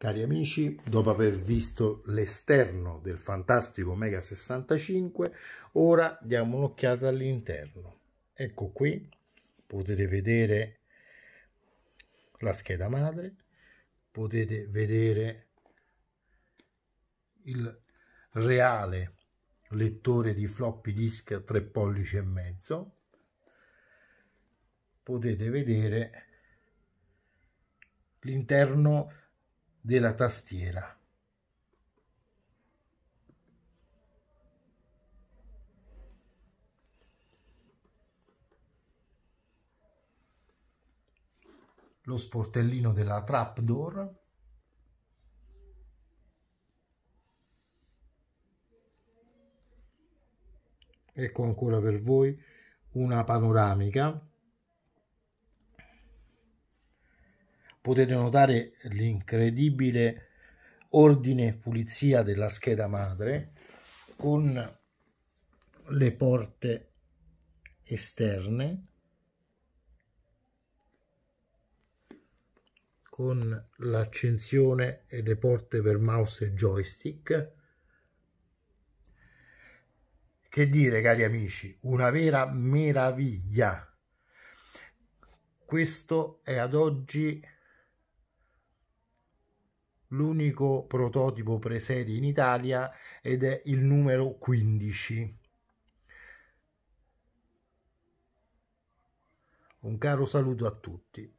Cari amici, dopo aver visto l'esterno del fantastico Mega 65, ora diamo un'occhiata all'interno. Ecco qui, potete vedere la scheda madre, potete vedere il reale lettore di floppy disk 3 pollici e mezzo, potete vedere l'interno della tastiera. lo sportellino della trapdoor ecco ancora per voi una panoramica potete notare l'incredibile ordine e pulizia della scheda madre con le porte esterne con l'accensione e le porte per mouse e joystick che dire cari amici una vera meraviglia questo è ad oggi l'unico prototipo presedi in Italia ed è il numero 15. Un caro saluto a tutti.